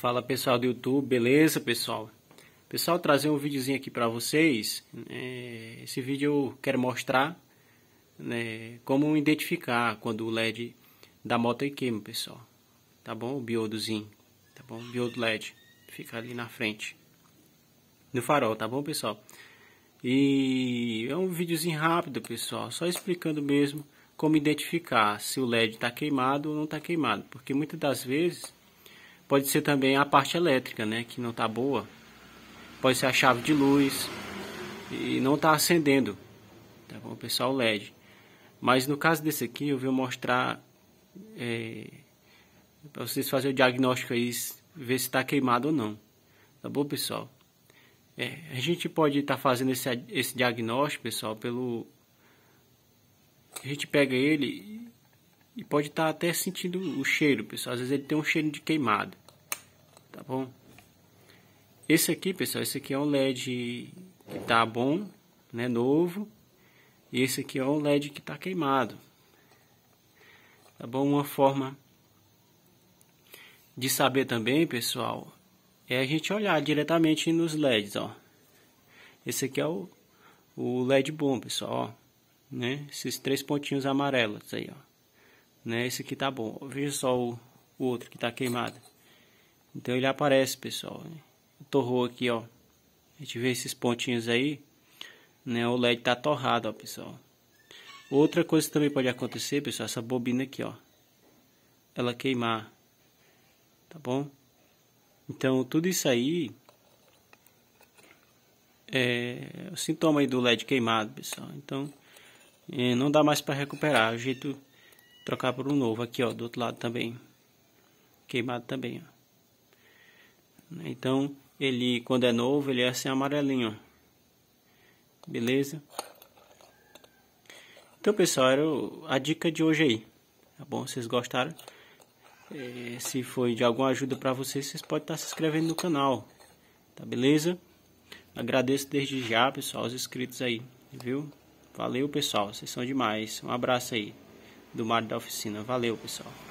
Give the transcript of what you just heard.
Fala pessoal do YouTube, beleza pessoal? Pessoal, trazer um videozinho aqui para vocês. É, esse vídeo eu quero mostrar né, como identificar quando o LED da moto é queima, pessoal. Tá bom? O biodozinho, tá bom? O biodo LED fica ali na frente no farol, tá bom pessoal? E é um videozinho rápido, pessoal, só explicando mesmo como identificar se o LED está queimado ou não está queimado, porque muitas das vezes Pode ser também a parte elétrica, né, que não está boa. Pode ser a chave de luz e não está acendendo. Tá bom, pessoal, LED. Mas no caso desse aqui, eu vou mostrar é, para vocês fazerem o diagnóstico aí, ver se está queimado ou não. Tá bom, pessoal? É, a gente pode estar tá fazendo esse, esse diagnóstico, pessoal, pelo... A gente pega ele e pode estar tá até sentindo o cheiro, pessoal. Às vezes ele tem um cheiro de queimado tá bom? Esse aqui, pessoal, esse aqui é um LED que tá bom, né, novo. E esse aqui é um LED que tá queimado. Tá bom? Uma forma de saber também, pessoal, é a gente olhar diretamente nos LEDs, ó. Esse aqui é o, o LED bom, pessoal, ó. Né? Esses três pontinhos amarelos aí, ó. Né? Esse aqui tá bom. Veja só o, o outro que tá queimado. Então ele aparece, pessoal. Torrou aqui, ó. A gente vê esses pontinhos aí, né? O LED tá torrado, ó, pessoal. Outra coisa que também pode acontecer, pessoal, essa bobina aqui, ó. Ela queimar. Tá bom? Então, tudo isso aí é o sintoma aí do LED queimado, pessoal. Então, é, não dá mais para recuperar. É o jeito trocar por um novo aqui, ó, do outro lado também. Queimado também, ó. Né? Então, ele, quando é novo, ele é assim amarelinho. Beleza? Então, pessoal, era a dica de hoje aí. Tá bom? Vocês gostaram? E, é, se foi de alguma ajuda para vocês, vocês podem estar tá se inscrevendo no canal. Tá beleza? Agradeço desde já, pessoal, os inscritos aí. Viu? Valeu, pessoal. Vocês são demais. Um abraço aí do Mário da Oficina. Valeu, pessoal.